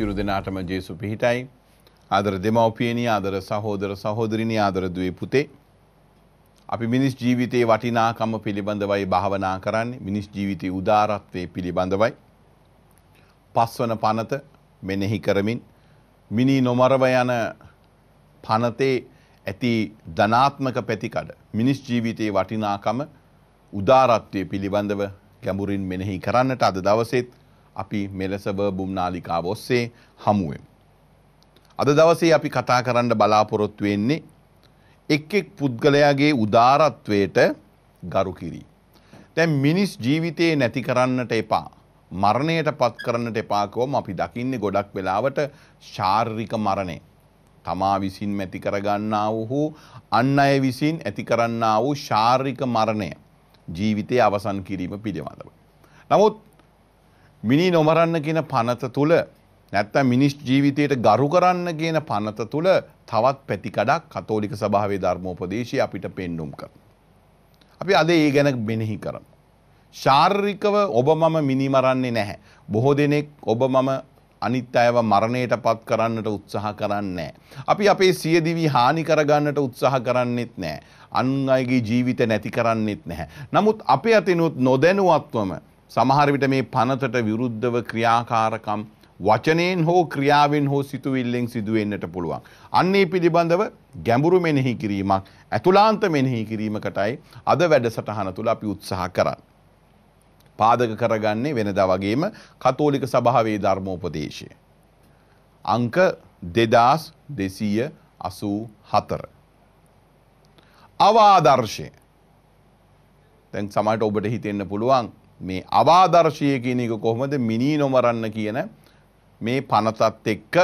සිරු දෙනාටම ජේසු පිහිටයි. ආදර දෙමව්පියනි, ආදර සහෝදර සහෝදරිනි, ආදර දුවේ පුතේ. අපි මිනිස් ජීවිතයේ වටිනාකම පිළිබඳවයි භාවනා කරන්නේ. මිනිස් ජීවිතයේ උදාරත්වයේ පිළිබඳවයි. පස්වන පනත මෙනෙහි කරමින් මිනි නොමරව යන පනතේ ඇති ධනාත්මක පැතිකඩ මිනිස් ජීවිතයේ වටිනාකම උදාරත්වයේ පිළිබඳව ගැඹුරින් මෙනෙහි කරන්නට අද දවසේත් අපි මෙලෙසබ බුම්නාලිකාව ඔස්සේ හමුවෙමු. අද දවසේ අපි කතා කරන්න බලාපොරොත්තු වෙන්නේ එක් එක් පුද්ගලයාගේ උදාරත්වයට ගරු කිරී. දැන් මිනිස් ජීවිතේ නැති කරන්නට එපා. මරණයට පත් කරන්නට එපාකවම අපි දකින්නේ ගොඩක් වෙලාවට ශාරීරික මරණය. තමා විසින් ඇති කරගන්නා වූ අන් අය විසින් ඇති කරන්නා වූ ශාරීරික මරණය ජීවිතය අවසන් කිරීම පිළිබඳව. නමුත් මිනි නොමරන්න කියන පනත තුළ නැත්තම් මිනිස් ජීවිතයට ගරු කරන්න කියන පනත තුළ තවත් පැතිකඩක් කතෝලික සභාවේ ධර්මෝපදේශය අපිට පෙන්නුම් කර. අපි අද ඒ ගැන මෙනෙහි කරමු. ශාර්රිකව ඔබ මම මිනිමරන්නේ නැහැ. බොහෝ දෙනෙක් ඔබ මම අනිත් අයව මරණයට පත් කරන්නට උත්සාහ කරන්නේ අපි අපේ සියදිවි හානි කරගන්නට උත්සාහ කරන්නෙත් නැහැ. අන් අයගේ ජීවිත නැති කරන්නෙත් නැහැ. නමුත් අපේ අතිනුත් නොදැනුවත්වම සමහර විට මේ පනතට විරුද්ධව ක්‍රියාකාරකම් වචනයෙන් හෝ ක්‍රියාවෙන් හෝ සිතුවිල්ලෙන් සිදුවෙන්නට පුළුවන්. අන්නේ පිළිබඳව ගැඹුරු මෙනෙහි කිරීමක් ඇතුලාන්ත මෙනෙහි කිරීමකටයි අද වැඩසටහන තුළ අපි උත්සාහ කරන්න. පාදක කරගන්නේ වෙනදා වගේම කතෝලික සභාවේ ධර්මෝපදේශය. අංක දෙදස් දෙසීය අසූ හතර. අවාදර්ශය. තැන් සමට ඔබට හිතෙන්න පුළුවන් මේ අවාදර්ශය කියන එක කොහොමද මිනී නොමරන්න කියන මේ පනතත් එක්ක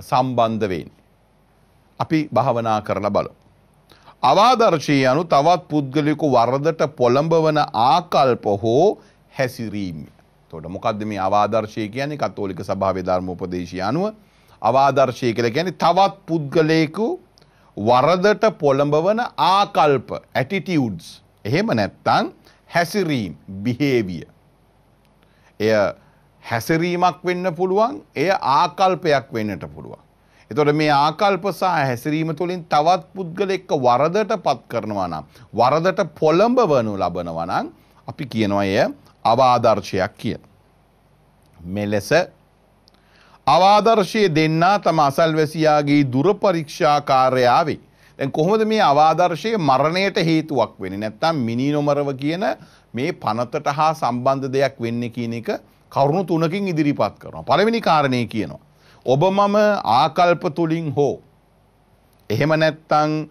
සම්බන්ධ වෙන්නේ. අපි භාවනා කරලා බලමු. අවාදර්ශය anu තවත් පුද්ගලික වරදට පොළඹවන ආකල්ප හෝ හැසිරීම. එතකොට මොකද්ද මේ අවාදර්ශය කියන්නේ? කතෝලික සභාවේ ධර්ම උපදේශය අනුව අවාදර්ශය කියලා කියන්නේ තවත් පුද්ගලයෙකු වරදට පොළඹවන ආකල්ප attitudes. එහෙම නැත්නම් හැසිරීම් බිහේවිය. එය හැසිරීමක් වෙන්න පුළුවන් එය ආකල්පයක් වෙන්නට පුළුවන්. එතොට මේ ආකල්ප සහ හැසිරීම තුළින් තවත් පුද්ගල එක්ක වරදට පත් කරනවා නම්. වරදට පොළඹ වනු ලබනවනං අපි කියනවා එය අවාදර්ශයක් කියන. මෙලෙස අවාදර්ශය දෙන්නා තම අසල්වැසියාගේ දුරපරීක්ෂාකාරයාවේ. දැන් කොහොමද මේ අවාදර්ශයේ මරණයට හේතුවක් වෙන්නේ නැත්නම් මිනි නොමරව කියන මේ පනතට හා සම්බන්ධ දෙයක් වෙන්නේ කියන එක කරුණු තුනකින් ඉදිරිපත් කරනවා. පළවෙනි කාරණේ කියනවා. ඔබ මම ආකල්ප තුලින් හෝ එහෙම නැත්නම්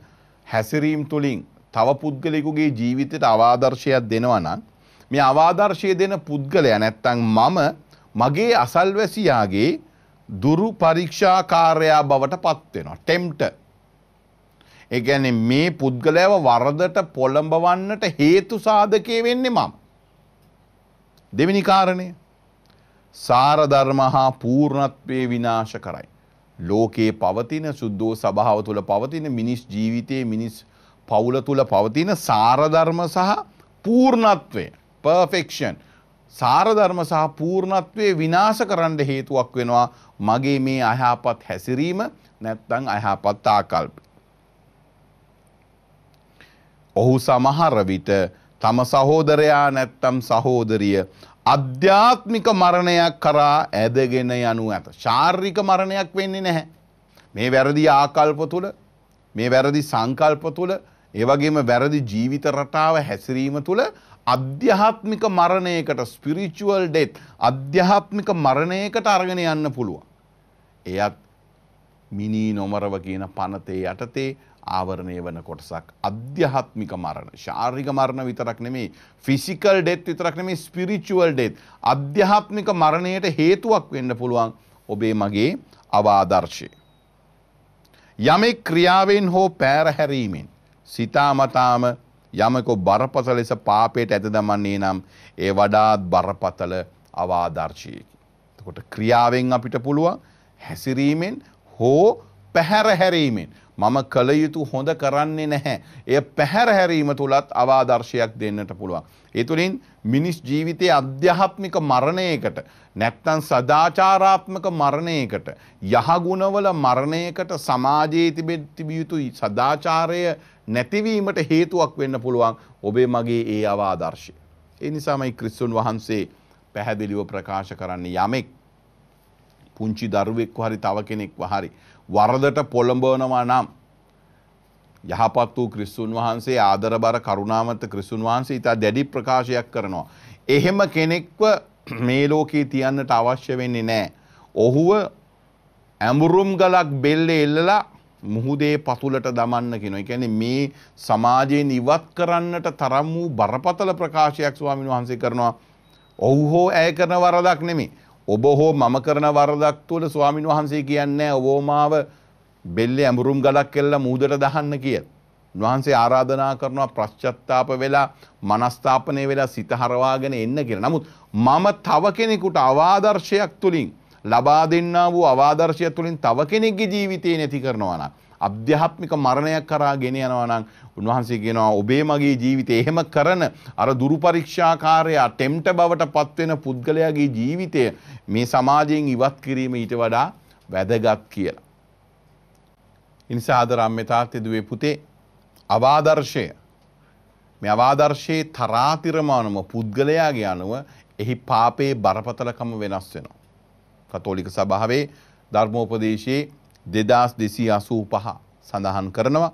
හැසිරීම් තුලින් තව පුද්ගලයෙකුගේ ජීවිතයට අවාදර්ශයක් දෙනවා නම් මේ අවාදර්ශය දෙන පුද්ගලයා නැත්තං මම මගේ අසල්වැසියාගේ දුරු පරීක්ෂාකාරයා බවට පත්වෙනවා. ටෙම්ට ඒ කියන්නේ මේ පුද්ගලයාව වරදට පොළඹවන්නට හේතු සාධකයේ වෙන්නේ මම. දෙවෙනි කාරණය සාර ධර්ම හා පූර්ණත්වයේ විනාශ කරයි. ලෝකයේ පවතින සුද්ධෝ සභාව තුළ පවතින මිනිස් ජීවිතයේ මිනිස් පවුල තුළ පවතින සාරධර්ම සහ පූර්ණත්වය පර්ෆෙක්ෂන් සාරධර්ම සහ පූර්ණත්වය විනාශ කරන්න හේතුවක් වෙනවා මගේ මේ අයහපත් හැසිරීම නැත්තං අයහපත් ආකල්ප. ඔහු සමහර විට තම සහෝදරයා නැත්තම් සහෝදරිය අධ්‍යාත්මික මරණයක් කරා ඇදගෙන යනු ඇත. ශාර්රික මරණයක් වෙන්නේ නැහැ. මේ වැරදි ආකල්ප තුළ මේ වැරදි සංකල්ප තුළ ඒ වගේම වැරදි ජීවිත රටාව හැසිරීම තුළ අධ්‍යාත්මික මරණයකට ස්පිරිචුවල් ඩෙත් අධ්‍යාත්මික මරණයකට අරගෙන යන්න පුළුවන්. එයත් මිනී නොමරව කියන පනතේ යටතේ ආවරණය වන කොටසක් අධ්‍යාත්මික මරණ ශාරික මරණ විතරක් නෙමේ ෆිසිකල් ඩෙත් විතරක් නෙමේ ස්පිරිචුවල් ඩෙත් අධ්‍යාත්මික මරණයට හේතුවක් වෙන්න පුළුවන් ඔබේ මගේ අවාදර්ශය. යමෙක් ක්‍රියාවෙන් හෝ පෑරහැරීමෙන් සිතාමතාම යමකෝ බරපතල ලෙස පාපයට ඇත දමන්නේ නම් ඒ වඩාත් බරපතල අවාදර්ශයකි. තකොට ක්‍රියාවෙන් අපිට පුළුවන් හැසිරීමෙන් හෝ පැහැර හැරීමෙන් මම කළ යුතු හොඳ කරන්නේ නැහැ. එය පැහැර හැරීම තුලත් අවාදර්ශයක් දෙන්නට පුළුවන්. ඒ තුළින් මිනිස් ජීවිතයේ අධ්‍යාත්මික මරණයකට නැත්තම් සදාචාරාත්මක මරණයකට යහගුණවල මරණයකට සමාජයේ තිබෙතිබිය යුතු සදාචාරය නැතිවීමට හේතුවක් වෙන්න පුළුවන් ඔබේ මගේ ඒ අවාදර්ශය. ඒ නිසාමයි ක්‍රිස්තුන් වහන්සේ පැහැදිලිව ප්‍රකාශ කරන්නේ යමෙක් පුංචි දරුවෙක් හරි තව කෙනෙක් හරි වරදට පොළඹවනවා නම් යහපත් වූ ක්‍රිස්තුන් වහන්සේ ආදරබර කරුණාමත ක්‍රිස්තුන් වහන්සේ ඉතා දැඩි ප්‍රකාශයක් කරනවා. එහෙම කෙනෙක්ව මේ ලෝකයේ තියන්නට අවශ්‍ය වෙන්නේ නෑ. ඔහුව ඇඹුරුම් ගලක් බෙල්ල එල්ලලා මුහුදේ පතුලට දමන්න කියන. ඒ කියන්නේ මේ සමාජයෙන් ඉවත් කරන්නට තරම් වූ බරපතල ප්‍රකාශයක් ස්වාමීන් වහන්සේ කරනවා. ඔව් හෝ ඇය කරන වරදක් නෙමෙයි. ඔබ හෝ මම කරන වරදක් තුළ ස්වාමින් වහන්සේ කියන්නේ ඔබෝමාව බෙල්ලේ ඇඹුරුම් ගලක් කෙල්ල මූදට දහන්න කිය. වහන්සේ ආරාධනා කරනවා ප්‍රශ්චත්තාප වෙලා මනස්ථාපනය වෙලා සිත හරවාගෙන එන්න කියලා. නමුත් මම තව කෙනෙකුට අවාදර්ශයක් තුලින් ලබා දෙන්නා වූ අවාදර්ශය තුලින් තව කෙනෙක්ගේ ජීවිතේ නැති කරනවා නම් අධ්‍යාත්මික මරණයක් කරා ගෙන යනවා නම් උන්වහන්සේ කියනවා ඔබේ මගේ ජීවිතේ එහෙම කරන අර දුරුපරීක්ෂාකාරයා ටෙම්ට බවට පත්වෙන පුද්ගලයාගේ ජීවිතය මේ සමාජයෙන් ඉවත් කිරීම ඊට වඩා වැදගත් කියලා. ඉනිසා අද රම්්‍ය තාත්තෙදුවේ පුතේ අවාදර්ශය මේ අවාදර්ශයේ තරාතිරමානම පුද්ගලයාගේ අනුව එහි පාපයේ බරපතලකම වෙනස් වෙනවා. කතෝලික සභාවේ ධර්මෝපදේශයේ දෙදස් දෙසී අසූ පහ සඳහන් කරනවා.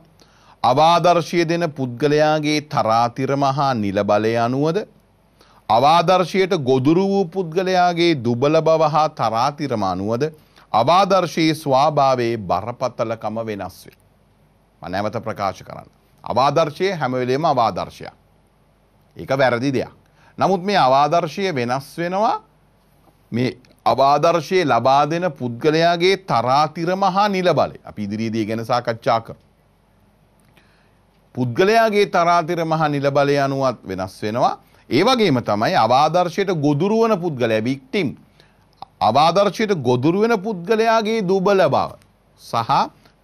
අවාදර්ශය දෙන පුද්ගලයාගේ තරාතිරමහා නිලබලය අනුවද අවාදර්ශයට ගොදුරු වූ පුද්ගලයාගේ දුබල බව හා තරාතිරම අනුවද අවාදර්ශයේ ස්වාභාවයේ බරපතලකම වෙනස් වේ. මනැවත ප්‍රකාශ කරන්න. අවාදර්ශය හැමවෙලේම අවාදර්ශයක්. ඒක වැරදි දෙයක්. නමුත් මේ අවාදර්ශය වෙනස් වෙනවා මේ අවාදර්ශය ලබා දෙන පුද්ගලයාගේ තරාතිරම හා නිලබලය අපි ඉදිරියේදී ගැන සාකච්ඡා කර. පුද්ගලයාගේ තරාතිර මහා නිලබලය අනුවත් වෙනස් වෙනවා ඒ වගේම තමයි අවාදර්ශයට ගොදුරුවන පුද්ගලය වික්ටිම් අවාදර්ශයට ගොදුරුවෙන පුද්ගලයාගේ දුබල බව සහ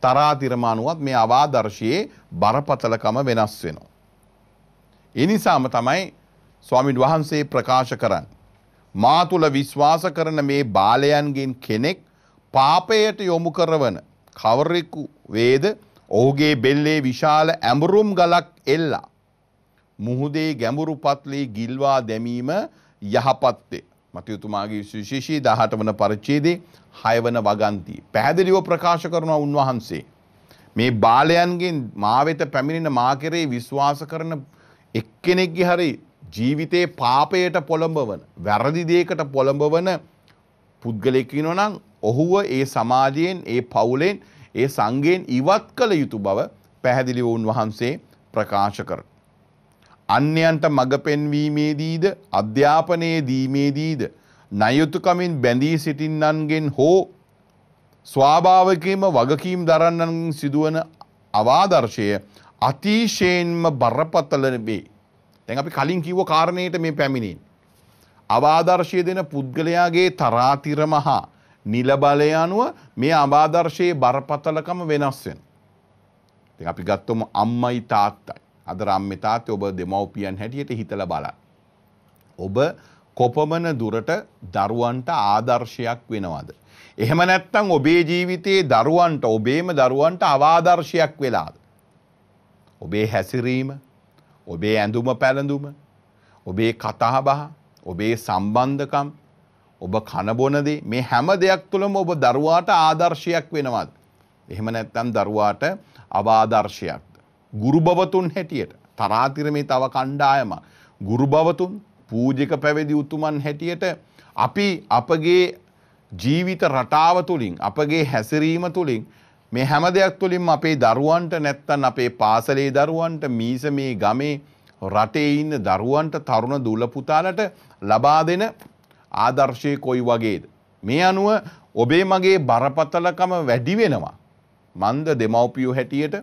තරාතිරමානුවත් මේ අවාදර්ශයේ බරපතලකම වෙනස් වෙනවා. එනිසාම තමයි ස්වාමින් වහන්සේ ප්‍රකාශ කරන්න. මා තුල විශ්වාස කරන මේ බාලයන්ගෙන් කෙනෙක් පාපයට යොමු කරවන කවරෙකු වේද ඔහුගේ බෙල්ලේ විශාල ඇඹරුම් ගලක් එල්ලා. මුහුදේ ගැඹුරු පත්ලේ ගිල්වා දැමීම යහපත්තේ. මතයුතුමාගේ විශේෂී දහට වන පරිච්චේදේ හයවන වගන්තී. පැහැදිලිව ප්‍රකාශ කරනවා උන්වහන්සේ. මේ බාලයන්ගෙන් මාවෙත පැමිණෙන මාකරේ විශ්වාස කරන එක්කෙනෙක්ගේ හරි ජීවිතයේ පාපයට පොළඹවන වැරදි දෙයකට පොළඹවන පුද්ගලෙක් ඉනොනම් ඔහුව ඒ සමාජයෙන් ඒ පවුලෙන් ඒ සංගයෙන් ඉවත් කළ යුතු බව පැහැදිලිව උන්වහන්සේ ප්‍රකාශ කර. අන්‍යයන්ට මඟ පෙන්වීමේදීද අධ්‍යාපනයේ දීමේදීද නයුතුකමින් බැඳී සිටින්නන්ගෙන් හෝ ස්වාභාවකීම වගකීම් දරන්නන් සිදුවන අවාදර්ශය අතිශයෙන්ම බරපතල වේ. දැන් අපි කලින් කිව්ව කාරණයට මේ පැමිණෙන්නේ. අවාදර්ශය දෙන පුද්ගලයාගේ තරාතිරම හා නිලබලය අනුව මේ අවාදර්ශයේ බරපතලකම වෙනස් වෙනවා. ඉතින් අපි ගත්තොම අම්මයි තාත්තයි. අද රම්මේ තාත්තේ ඔබ දෙමව්පියන් හැටියට හිතලා බලන්න. ඔබ කොපමණ දුරට දරුවන්ට ආදර්ශයක් වෙනවද? එහෙම නැත්නම් ඔබේ ජීවිතයේ දරුවන්ට ඔබේම දරුවන්ට අවාදර්ශයක් වෙලාද? ඔබේ හැසිරීම ඔබේ ඇඳුම පැළඳුම, ඔබේ කතා බහ, ඔබේ සම්බන්ධකම්, ඔබ කනබොන දේ මේ හැම දෙයක් තුළම ඔබ දරුවාට ආදර්ශයක් වෙනවද? එහෙම නැත්නම් දරුවාට අවාදර්ශයක්ද? ගුරු බවතුන් හැටියට තරාතිර මේ තව කණ්ඩායම ගුරු බවතුන් පූජික පැවිදි උතුමන් හැටියට අපි අපගේ ජීවිත රටාව තුළින් අපගේ හැසිරීම තුළින් මේ හැම දෙයක් තුළින්ම අපේ දරුවන්ට නැත්තන් අපේ පාසලේ දරුවන්ට මීස මේ ගමේ රටේ ඉන්න දරුවන්ට තරුණ දුලපුතාලට ලබා දෙන ආදර්ශය කොයි වගේද. මේ අනුව ඔබේ මගේ බරපතලකම වැඩි වෙනවා. මන්ද දෙමව්පියෝ හැටියට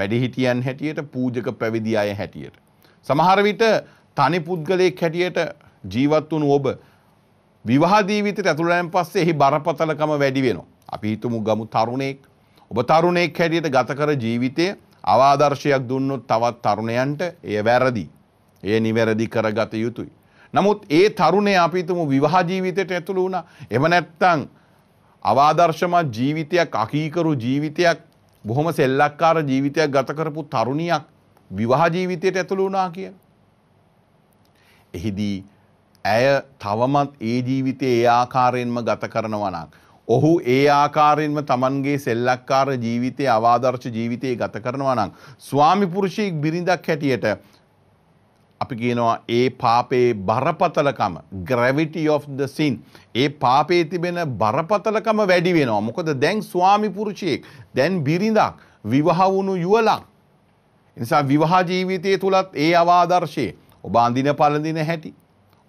වැඩිහිටියන් හැටියට පූජක පැවිදි අය හැටියට. සමහර විට තනි පුද්ගලයෙක් හැටියට ජීවත් වුණු ඔබ විවාහ ජීවිතයට ඇතුළු වෙන පස්සේ එහි බරපතලකම වැඩි වෙනවා. අපි හිතමු ගමු තරුණෙක් ඔබ තරුණෙක් හැටියට ගත කර ජීවිතය අවාදර්ශයක් දුන්නොත් තවත් තරුණයන්ට එය වැරදි. එය නිවැරදි කරගත යුතුයි. නමුත් ඒ තරුණේ අපිතුමු විවාජීවිතයට ඇතුළු වුණ එම නැත්තං අවාදර්ශමත් ජීවිතයක් අකීකරු ජීවිතයක් බොහොම සෙල්ලක්කාර ජීවිතයක් ගතකරපු තරුණියක් විවාජීවිතයට ඇතුළු වුණා කිය. එහිදී ඇය තවමත් ඒ ජීවිතය ඒ ආකාරයෙන්ම ගත කරනවනක්. ඔහු ඒ ආකාරයෙන්ම තමන්ගේ සෙල්ලක්කාර ජීවිතය අවාදර්ශ ජීවිතය ගත කරනවා නම් ස්වාමිපුරුෂයෙක් බිරිඳක් හැටියට අපි කියනවා ඒ පාපේ බරපතලකම ග්‍රැවිටි of the sin ඒ පාපේ තිබෙන බරපතලකම වැඩි වෙනවා මොකද දැන් ස්වාමිපුරුෂයෙක් දැන් බිරිඳක් විවාහ වුණු යුවලක් නිසා විවාහ ජීවිතය තුලත් ඒ අවාදර්ශයේ ඔබ අඳින පළඳින හැටි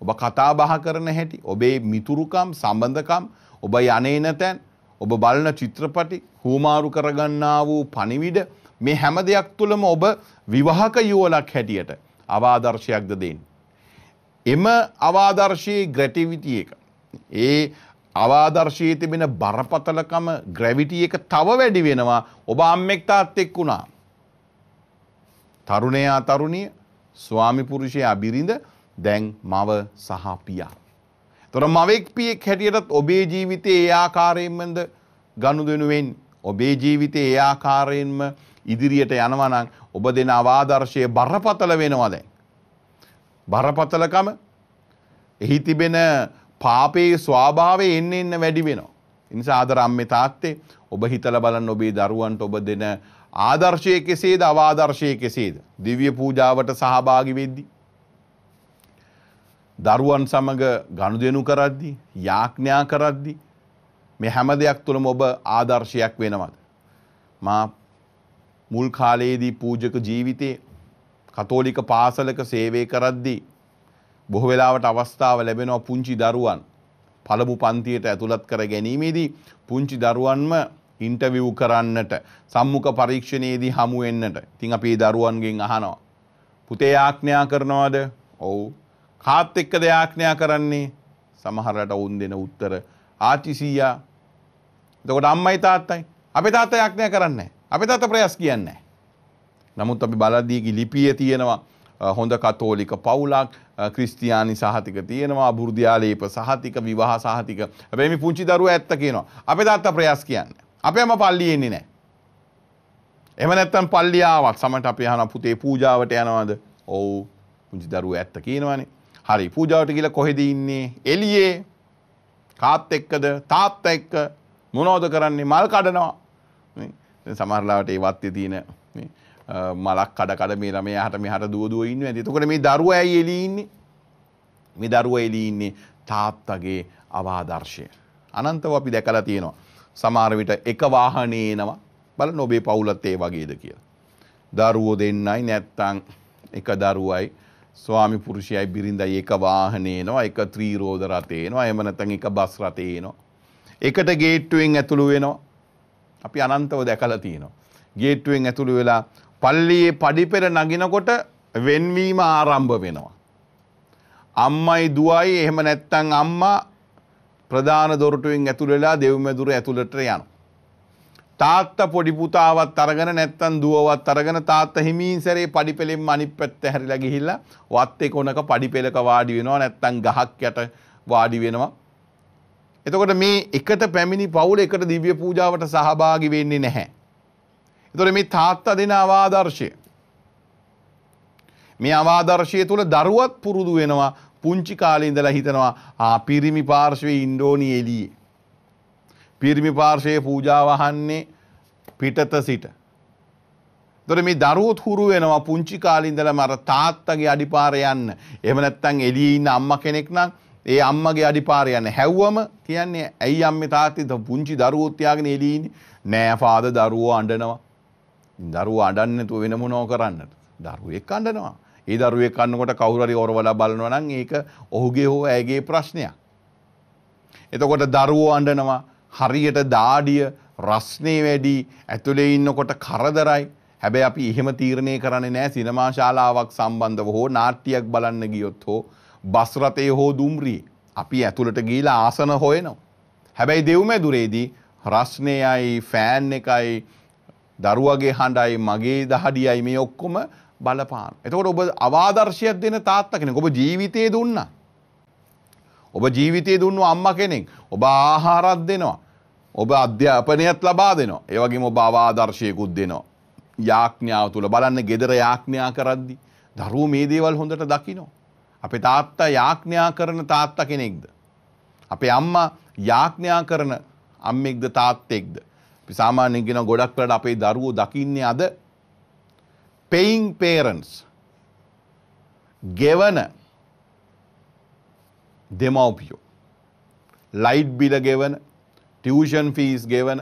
ඔබ කතා බහ කරන හැටි ඔබේ මිතුරුකම් සම්බන්ධකම් ඔබ යනේන තැන් ඔබ බලන චිත්‍රපටි හූමාරු කරගන්නා වූ පණිවිඩ මේ හැම දෙයක් තුළම ඔබ විවාහක යුවලක් හැටියට අවාදර්ශයක්ද දෙන්න. එම අවාදර්ශයේ ග්‍රැටිවිටි එක. ඒ අවාදර්ශයේ තිබෙන බරපතලකම ග්‍රැවිටි එක තව වැඩි වෙනවා ඔබ අම්මෙක් තාත් එක් වුණා. තරුණයා තරුණිය ස්වාමි පුරුෂයා බිරිඳ දැන් මව සහ පියා. තොර මවෙක් පියෙක් හැටියටත් ඔබේ ජීවිතයේ ඒ ආකාරයෙන්මද ගනුදෙනුවෙන් ඔබේ ජීවිතයේ ඒ ආකාරයෙන්ම ඉදිරියට යනවා නම් ඔබ දෙන අවාදර්ශය බරපතල වෙනවා දැන්. බරපතලකම එහි තිබෙන පාපයේ ස්වභාවය එන්න එන්න වැඩි වෙනවා. ඒ නිසා ආදර අම්මේ තාත්තේ ඔබ හිතලා බලන්න ඔබේ දරුවන්ට ඔබ දෙන ආදර්ශය කෙසේද අවාදර්ශය කෙසේද? දිව්‍ය පූජාවට සහභාගී වෙද්දී දරුවන් සමඟ ගනුදෙනු කරද්දි යාඥා කරද්දි මේ හැම දෙයක් තුළම ඔබ ආදර්ශයක් වෙනවද මා මුල් කාලයේදී පූජක ජීවිතේ කතෝලික පාසලක සේවය කරද්දී බොහෝ වෙලාවට අවස්ථාව ලැබෙනවා පුංචි දරුවන් පළමු පන්තියට ඇතුළත් කර ගැනීමේදී පුංචි දරුවන්ම ඉන්ටර්විව් කරන්නට සම්මුඛ පරීක්ෂණයේදී හමු වෙන්නට. ඉතින් අපි දරුවන්ගෙන් අහනවා. පුතේ ආඥා කරනවද? ඔව්. කාත් එක්ක දෙයාඥා කරන්නේ සමහරට ඔවුන් දෙන උත්තර ආටිසීයා එතකොට අම්මයි තාත්තයි අපේ තාත්තා යාඥා කරන්නේ අපේ තාත්තා ප්‍රයාස කියන්නේ නමුත් අපි බලදීගේ ලිපියේ තියෙනවා හොඳ කතෝලික පවුලක් ක්‍රිස්තියානි සහතික තියෙනවා බුරුදියාලේප සහතික විවාහ සහතික හැබැයි මේ පුංචි දරුවා ඇත්ත කියනවා අපේ තාත්තා ප්‍රයාස කියන්නේ අපේම පල්ලියේ ඉන්නේ නැහැ එම නැත්තම් පල්ලියාවක් සමට අපි අහන පුතේ පූජාවට යනවද? ඔව් පුංචි දරුවෝ ඇත්ත කියනවනේ. හරි පූජාවට ගිල කොහෙද ඉන්නේ එළියේ කාත් එක්කද තාත්තා එක්ක මොනවද කරන්නේ මල් කඩනවා සමහරලාවට ඒ වත්තේ තියෙන මලක් කඩ කඩ මේ ළමයා හට මෙහට දුව දුව ඉන්නවා ඉතින් එතකොට මේ දරුවා ඇයි එළියේ ඉන්නේ මේ දරුවා එළියේ ඉන්නේ තාත්තගේ අවාදර්ශය අනන්තව අපි දැකලා තියෙනවා සමහර විට එක වාහනේ එනවා බලන්න ඔබේ පවුලත් ඒ වගේද කියලා දරුවෝ දෙන්නයි නැත්තම් එක දරුවයි ස්වාමි පුරුෂයයි බිරිඳයි එක වාහනේනවා එක ත්‍රී රෝද රතේනවා එහෙම නැත්නම් එක බස් රතේනවා එකට ගේට්ටුවෙන් ඇතුළු වෙනවා අපි අනන්තව දැකලා තියෙනවා ගේට්ටුවෙන් ඇතුළු වෙලා පල්ලියේ පඩිපෙර නගිනකොට වෙන්වීම ආරම්භ වෙනවා අම්මයි දුවයි එහෙම නැත්නම් අම්මා ප්‍රධාන දොරටුවෙන් ඇතුළු වෙලා දෙව්මැදුර ඇතුළට යනවා තාත්තා පොඩි පුතාවත් අරගෙන නැත්තම් දුවවත් අරගෙන තාත්තා හිමීන් සැරේ පඩිපෙලෙන් අනිත් පැත්ත හැරිලා ගිහිල්ලා වත් එක උනක පඩිපෙලක වාඩි වෙනවා නැත්තම් ගහක් යට වාඩි වෙනවා. එතකොට මේ එකට පැමිණි පවුල එකට දිව්‍ය පූජාවට සහභාගී වෙන්නේ නැහැ. එතකොට මේ තාත්තා දෙන අවාදර්ශය මේ අවාදර්ශය තුළ දරුවත් පුරුදු වෙනවා පුංචි කාලේ ඉඳලා හිතනවා ආ පිරිමි පාර්ශවයේ ඉන්ඩෝනි එළියේ පිරිමි පාර්ශයේ පූජාව අහන්නේ පිටත සිට. දොර මේ දරුවොත් හුරු වෙනවා පුංචි කාලින්දලම අර තාත්තගේ අඩිපාර යන්න. එහෙම නැත්නම් එළියේ ඉන්න අම්මා කෙනෙක් නම් ඒ අම්මගේ අඩිපාර යන්න හැව්වම කියන්නේ ඇයි අම්මේ තාත්තේ පුංචි දරුවෝ තියාගෙන එළියේ ඉන්නේ? නෑ ෆාදර් දරුවෝ අඬනවා. දරුවෝ අඬන්නේ නැතුව වෙන මොනව කරන්නද? දරුවෙක් අඬනවා. ඒ දරුවෙක් අන්නකොට කවුරු හරි ඔරවලා බලනවා නම් ඒක ඔහුගේ හෝ ඇයගේ ප්‍රශ්නයක්. එතකොට දරුවෝ අඬනවා හරියට දාඩිය රස්නේ වැඩි ඇතුළේ ඉන්නකොට කරදරයි හැබැයි අපි එහෙම තීරණය කරන්නේ නැහැ සිනමා ශාලාවක් සම්බන්ධව හෝ නාට්‍යයක් බලන්න ගියොත් හෝ බස් රථයේ හෝ දුම්රියේ අපි ඇතුළට ගිහිලා ආසන හොයනවා. හැබැයි දෙව්මැදුරේදී රස්නේයයි ෆෑන් එකයි දරුවගේ හඬයි මගේ දහඩියයි මේ ඔක්කොම බලපාන. එතකොට ඔබ අවාදර්ශයක් දෙන තාත්තා කෙනෙක්. ඔබ ජීවිතේ දුන්නා. ඔබ ජීවිතේ දුන්නු අම්මා කෙනෙක්. ඔබ ආහාරත් දෙනවා. ඔබ අධ්‍යාපනයත් ලබා දෙනවා. ඒ වගේම ඔබ අවාදර්ශයකුත් දෙනවා. යාඥාව තුල බලන්න gedara යාඥා කරද්දි දරුවෝ මේ දේවල් හොඳට දකිනවා. අපේ තාත්තා යාඥා කරන තාත්තා කෙනෙක්ද? අපේ අම්මා යාඥා කරන අම්මෙක්ද තාත්තෙක්ද? අපි සාමාන්‍යයෙන් කියන ගොඩක් වෙලාට අපේ දරුවෝ දකින්නේ අද paying parents ගෙවන දෙමව්පියෝ ලයිට් බිල ගෙවන ටියුෂන් ෆීස් ගෙවන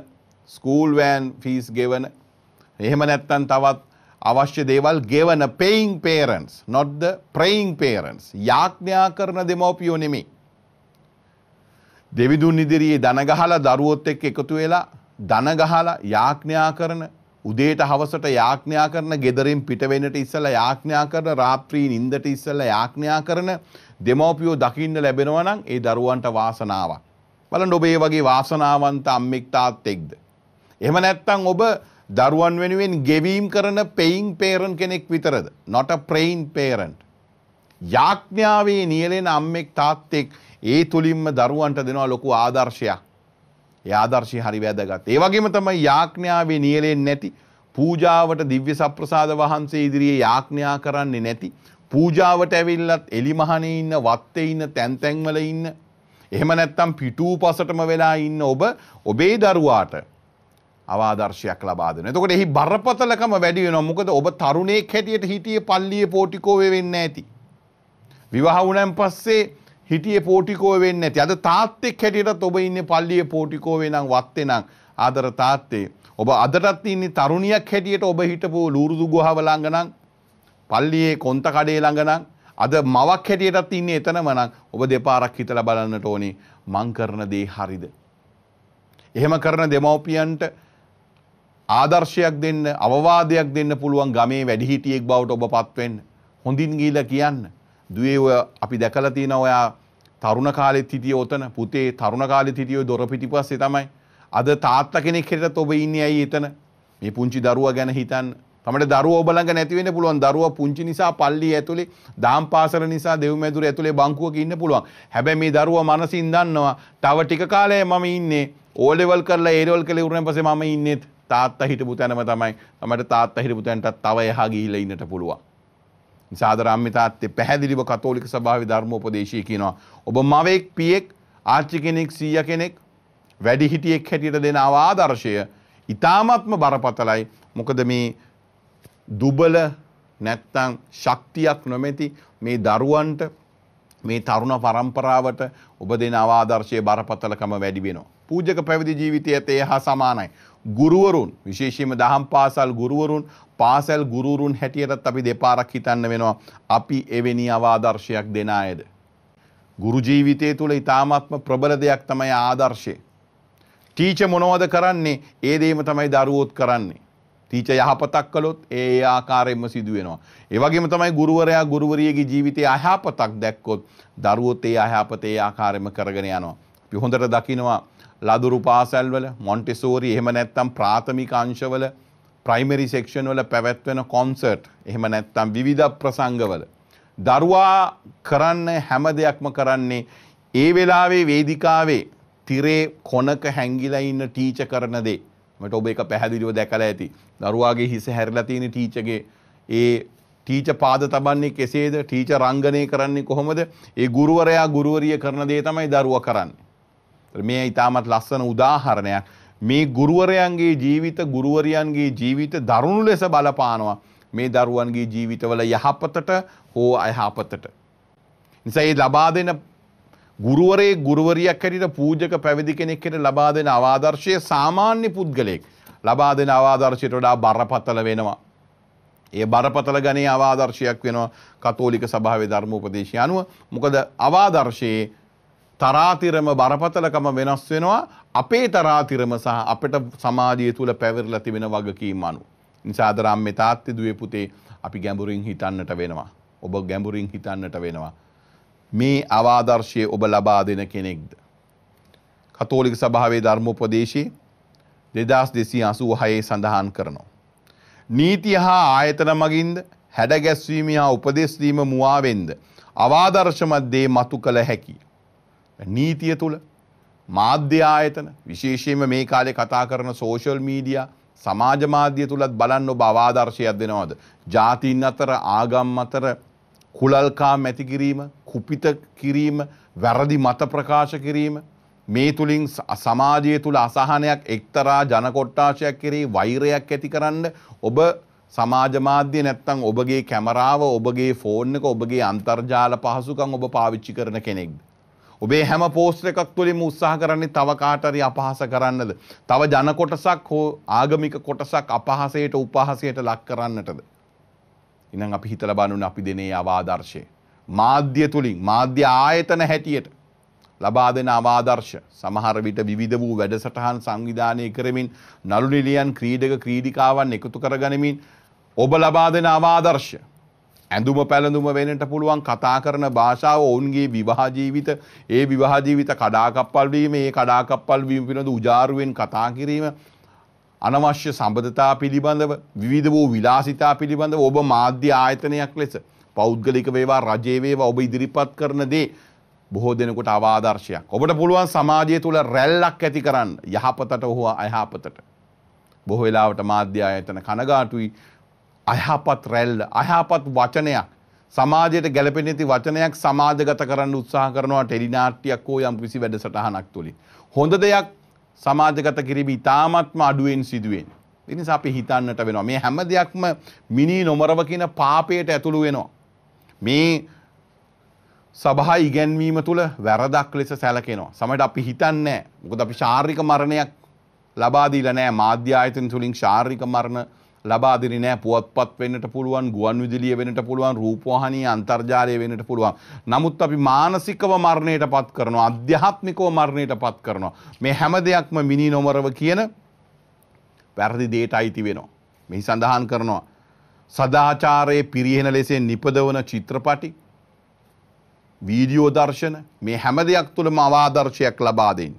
ස්කූල් වෑන් ෆීස් ගෙවන එහෙම නැත්තන් තවත් අවශ්‍ය දේවල් ගෙවන පෙයින් පේරන්ස් නොත්ද ප්‍රයින් පේරන්ස් යාඥා කරන දෙමෝපියෝ නෙමේ. දෙවිදුන් ඉදිරියේ දනගහලා දරුවොත් එක්ක එකතු වෙලා දනගහලා යාඥා කරන උදේට හවසට යාඥා කරන gederin පිට වෙන්නට ඉස්සලා යාඥා කරන රාත්‍රී නිින්දට ඉස්සලා යාඥා කරන දෙමෝපියෝ දකින්න ලැබෙනවා නම් ඒ දරුවන්ට වාසනාවක්. බලන්න ඔබ ඒ වගේ වාසනාවන්ත අම්මෙක් තාත්තෙක්ද. එහෙම නැත්තම් ඔබ දරුවන් වෙනුවෙන් ගෙවීම් කරන පෙයින් පේරන් කෙනෙක් විතරද. නොට ප්‍රයින් පේරන්ට්. යාඥාවේ නියලෙන අම්මෙක් තාත්තෙක් ඒ තුළින්ම දරුවන්ට දෙනවා ලොකු ආදර්ශයක්. ඒ ආදර්ශය හරි වැදගත්. ඒ වගේම තමයි යාඥාවේ නියලෙන්නේ නැති පූජාවට දිව්‍ය සප්‍රසාද වහන්සේ ඉදිරියේ යාඥා කරන්නේ නැති පූජාවට ඇවිල්ලත් එලිමහනේ ඉන්න වත්තේ ඉන්න තැන් තැන්වල ඉන්න එහෙම නැත්නම් පිටූපසටම වෙලා ඉන්න ඔබ ඔබේ දරුවාට අවාදර්ශයක් ලබා දෙනවා. එතකොට එහි බරපතලකම වැඩි වෙනවා. මොකද ඔබ තරුණයෙක් හැටියට හිටියේ පල්ලියේ පෝටිකෝවේ වෙන්න ඇති. විවාහ වුණන් පස්සේ හිටියේ පෝටිකෝ වෙන්නේ නැති. අද තාත්තෙක් හැටියටත් ඔබ ඉන්නේ පල්ලියේ පෝටිකෝවේ නම් වත්තේ නම් ආදර තාත්තේ. ඔබ අදටත් ඉන්නේ තරුණියක් හැටියට ඔබ හිටපු ලූරුදු ගුහාව ළඟ නම් පල්ලියේ කොන්ත කඩේ ළඟ නම් අද මවක් හැටියටත් ඉන්නේ එතනම නම් ඔබ දෙපාරක් හිතලා බලන්නට ඕනේ මං කරන දේ හරිද? එහෙම කරන දෙමව්පියන්ට ආදර්ශයක් දෙන්න, අවවාදයක් දෙන්න පුළුවන් ගමේ වැඩිහිටියෙක් බවට ඔබ පත්වෙන්න. හොඳින් ගිහිලා කියන්න. දුවේ ඔය අපි දැකලා තියෙන ඔයා තරුණ කාලෙත් හිටියේ ඔතන, පුතේ තරුණ කාලෙත් හිටියේ දොර පිටිපස්සේ තමයි. අද තාත්තා කෙනෙක් හැටියට ඔබ ඉන්නේ ඇයි එතන? මේ පුංචි දරුවා ගැන හිතන්න. තමට දරුව ඔබලඟ නැතිවෙන පුළුවන් දරුව පුංචි නිසා පල්ලි ඇතුළේ දාම් පාසල නිසා දෙව්මැදුර ඇතුළේ බංකුවක ඉන්න පුළුවන්. හැබැයි මේ දරුව මනසින් දන්නවා තව ටික කාලය මම ඉන්නේ ඕලෙවල් කරලා ඒරවල් කළේ උරන් පස්සේ මම ඉන්නේ තාත්තා හිටපු තැනම තමයි. තමට තාත්තා හිටපු තැනටත් තව එහා ගිහිල්ලා ඉන්නට පුළුවන්. සාදරාම්මි තාත්තේ පැහැදිලිව කතෝලික සභාවේ ධර්මෝපදේශය කියනවා. ඔබ මවෙක් පියෙක් ආච්චි කෙනෙක් සීයා කෙනෙක් වැඩිහිටියෙක් හැටියට දෙන ආදර්ශය ඊ타මත්ම බරපතලයි. මොකද මේ දුබල නැත්තං ශක්තියක් නොමැති මේ දරුවන්ට මේ තරුණ පරම්පරාවට ඔබ දෙන අවාදර්ශය බරපතලකම වැඩි වෙනවා. පූජක පැවිදි ජීවිතය ඇතේ හා සමානයි. ගුරුවරුන් විශේෂයෙන්ම දහම් පාසල් ගුරුවරුන් පාසල් ගුරුවරුන් හැටියටත් අපි දෙපාරක් හිතන්න වෙනවා. අපි එවැනි අවාදර්ශයක් දෙන අයද. ගුරු ජීවිතය තුළ ඉතාමත්ම ප්‍රබල දෙයක් තමයි ආදර්ශය. ටීච මොනවද කරන්නේ ඒ දේම තමයි දරුවොත් කරන්නේ. ටීච යහපතක් කළොත් ඒ ආකාරයෙන්ම සිදුවෙනවා. ඒ වගේම තමයි ගුරුවරයා ගුරුවරියගේ ජීවිතයේ අයහපතක් දැක්කොත් දරුවොත් ඒ අයහපත ඒ ආකාරයෙන්ම කරගෙන යනවා. අපි හොඳට දකිනවා ලදරු පාසල්වල මොන්ටිසෝරි එහෙම නැත්නම් ප්‍රාථමික අංශවල ප්‍රයිමරි සෙක්ෂන් වල පැවැත්වෙන කොන්සර්ට් එහෙම නැත්නම් විවිධ ප්‍රසංගවල දරුවා කරන්න හැම දෙයක්ම කරන්නේ ඒ වෙලාවේ වේදිකාවේ තිරේ කොනක හැංගිලා ඉන්න ටීච කරන දේ මට ඔබ එක පැහැදිලිව දැකලා ඇති. දරුවාගේ හිස හැරිලා තියෙන ටීචර්ගේ ඒ ටීචර් පාද තබන්නේ කෙසේද? ටීචර් රංගනය කරන්නේ කොහොමද? ඒ ගුරුවරයා ගුරුවරිය කරන දේ තමයි දරුවා කරන්නේ. මේ ඊටමත් ලස්සන උදාහරණයක්. මේ ගුරුවරයන්ගේ ජීවිත ගුරුවරියන්ගේ ජීවිත දරුණු ලෙස බලපානවා. මේ දරුවන්ගේ ජීවිතවල යහපතට හෝ අයහපතට. නිසා ඒ ලබා දෙන ගුරුවරේ ගුරුවරියක් හැටියට පූජක පැවිදි කෙනෙක් කෙන ලබා දෙන අවාදර්ශය සාමාන්‍ය පුද්ගලයෙක් ලබා දෙන අවාදර්ශයට වඩා බරපතල වෙනවා. ඒ බරපතල ගණේ අවාදර්ශයක් වෙනවා කතෝලික සභාවේ ධර්ම උපදේශය අනුව. මොකද අවාදර්ශයේ තරාතිරම බරපතලකම වෙනස් වෙනවා අපේ තරාතිරම සහ අපිට සමාජය තුල පැවරලා තිබෙන වගකීම් අනුව. නිසා අද රාම්මේ තාත්තේ දුවේ පුතේ අපි ගැඹුරින් හිතන්නට වෙනවා. ඔබ ගැඹුරින් හිතන්නට වෙනවා. මේ අවාදර්ශය ඔබ ලබා දෙන කෙනෙක්ද. කතෝලික සභාවේ ධර්මෝපදේශයේ දෙදස් දෙසී අසූ හයේ සඳහන් කරනවා. නීතිය හා ආයතන මගින්ද හැඩගැස්වීම හා උපදෙස්වීම මුවාවෙන්ද. අවාදර්ශමත්දේ මතු කළ හැකි. නීතිය තුළ මාධ්‍ය ආයතන විශේෂයෙන්ම මේ කාලේ කතා කරන සෝෂල් මීඩියා සමාජ මාධ්‍ය තුලත් බලන්න ඔබ අවාදර්ශයක් දෙනවද? ජාතීන් අතර ආගම් අතර කුලල්කාම් ඇති කිරීම කුපිත කිරීම වැරදි මත ප්‍රකාශ කිරීම මේ තුළින් සමාජය තුළ අසහනයක් එක්තරා ජනකොට්ටාශයක් කිරී වෛරයක් ඇතිකරන්න ඔබ සමාජ මාධ්‍ය නැත්තං ඔබගේ කැමරාව ඔබගේ ෆෝන් එක ඔබගේ අන්තර්ජාල පහසුකම් ඔබ පාවිච්චි කරන කෙනෙක්ද. ඔබේ හැම පෝස්ට් එකක් තුළින් උත්සාහ කරන්නේ තව කාටරි අපහස කරන්නද. තව ජනකොටසක් හෝ ආගමික කොටසක් අපහසයට උපහසයට ලක් කරන්නටද. ඉනම් අපි හිතල බණුන අපි දෙනේ අවාදර්ශය. මාධ්‍ය තුළින් මාධ්‍ය ආයතන හැටියට ලබා දෙන අමාදර්ශ සමහර විට විවිධ වූ වැඩසටහන් සංවිධානය කරමින් නළු නිලියන් ක්‍රීඩක ක්‍රීඩිකාවන් එකතු කරගනිමින් ඔබ ලබා දෙන අමාදර්ශ ඇඳුම පැළඳුම වෙනට පුළුවන් කතා කරන භාෂාව ඔවුන්ගේ විවාජීවිත ඒ විවාජීවිත කඩාකප්පල්වීම ඒ කඩාකප්පල්වීම පිනඳ උජාරුවෙන් කතා කිරීම අනවශ්‍ය සම්බධතා පිළිබඳව විවිධ වූ විලාසිතා පිළිබඳව ඔබ මාධ්‍ය ආයතනයක් ලෙස පෞද්ගලික වේවා රජයේ වේවා ඔබ ඉදිරිපත් කරන දේ බොහෝ දෙනෙකුට අවාදර්ශයක්. ඔබට පුළුවන් සමාජය තුළ රැල්ලක් ඇති කරන්න යහපතට හෝ අයහපතට. බොහෝ වෙලාවට මාධ්‍ය ආයතන කනගාටුයි අයහපත් රැල්ල අයහපත් වචනයක් සමාජයට ගැලපෙන ඇති වචනයක් සමාජගත කරන්න උත්සාහ කරනවා ටෙලිනාට්‍යයක් හෝ යම් කිසි වැඩසටහනක් තුළින්. හොඳ දෙයක් සමාජගත කිරීම ඉතාමත්ම අඩුවෙන් සිදුවෙන්. එනිසා අපි හිතන්නට වෙනවා මේ හැම දෙයක්ම මිනි නොමරව කියන පාපයට ඇතුළු වෙනවා. මේ සභහා ඉගැන්වීම තුළ වැරදක් ලෙස සැලකෙනවා. සමට අපි හිතන්නේ මොකද අපි ශාර්ික මරණයක් ලබාදීල නෑ මාධ්‍ය ආයතන තුළින් ශාර්ික මරණ ලබාදිරි නෑ පුවත්පත් වෙන්නට පුළුවන් ගුවන් විදිලිය වෙනට පුළුවන් රූපවාහනී අන්තර්ජාලය වෙනට පුළුවන්. නමුත් අපි මානසිකව මරණයට පත් කරනවා අධ්‍යාත්මිකෝ මරණයට පත් කරනවා. මේ හැම දෙයක්ම මිනි නොමරව කියන පැරදි දේට අයිති වෙනවා. මෙහි සඳහන් කරනවා. සදාචාරයේ පිරිහෙන ලෙසෙන් නිපදවන චිත්‍රපටි වීඩියෝ දර්ශන මේ හැම දෙයක් තුළම අවාදර්ශයක් ලබා දෙන්න.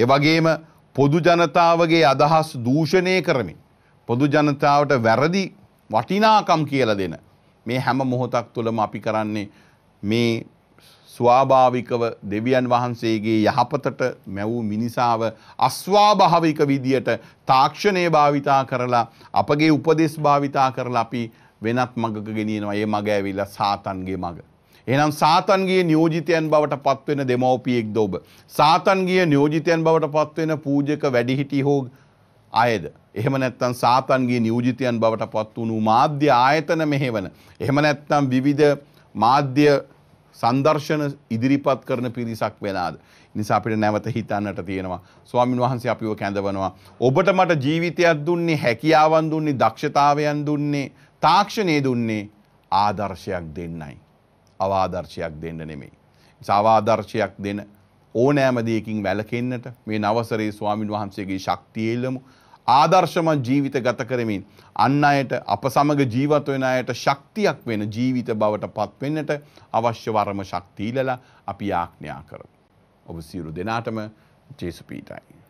ඒ වගේම පොදු ජනතාවගේ අදහස් දූෂණය කරමින් පොදු ජනතාවට වැරදි වටිනාකම් කියලා දෙන මේ හැම මොහොතක් තුළම අපි කරන්නේ මේ ස්වාභාවිකව දෙවියන් වහන්සේගේ යහපතට මැවූ මිනිසාව අස්වාභාවික විදියට තාක්ෂණය භාවිතා කරලා අපගේ උපදෙස් භාවිතා කරලා අපි වෙනත් මඟක ගෙනියනවා ඒ මඟ ඇවිල්ලා සාතන්ගේ මඟ. එහෙනම් සාතන්ගේ නියෝජිතයන් බවට පත්වෙන දෙමව්පියෙක්ද ඔබ. සාතන්ගේ නියෝජිතයන් බවට පත්වෙන පූජක වැඩිහිටි හෝ අයද. එහෙම නැත්තම් සාතන්ගේ නියෝජිතයන් බවට පත් වුණු මාධ්‍ය ආයතන මෙහෙවන. එහෙම නැත්තම් විවිධ මාධ්‍ය සන්දර්ශන ඉදිරිපත් කරන පිරිසක් වෙලාද. නිසා අපිට නැවත හිතන්නට තියෙනවා. ස්වාමින් වහන්සේ අපිව කැඳවනවා. ඔබට මට ජීවිතයක් දුන්නේ හැකියාවන් දුන්නේ දක්ෂතාවයන් දුන්නේ තාක්ෂණය දුන්නේ ආදර්ශයක් දෙන්නයි. අවාදර්ශයක් දෙන්න නෙමෙයි. සවාදර්ශයක් දෙන ඕනෑම දෙයකින් වැළකෙන්නට මේ නවසරේ ස්වාමින් වහන්සේගේ ශක්තිය ඉල්ලමු. ආදර්ශමත් ජීවිත ගත කරමින් අන් අයට අප සමග ජීවත් වෙන අයට ශක්තියක් වෙන ජීවිත බවට පත් වෙන්නට අවශ්‍ය වර්ම ශක්තිය ඉලලා අපි යාඥා කරමු. ඔබ සියලු දෙනාටම ජේසු පීඨයි.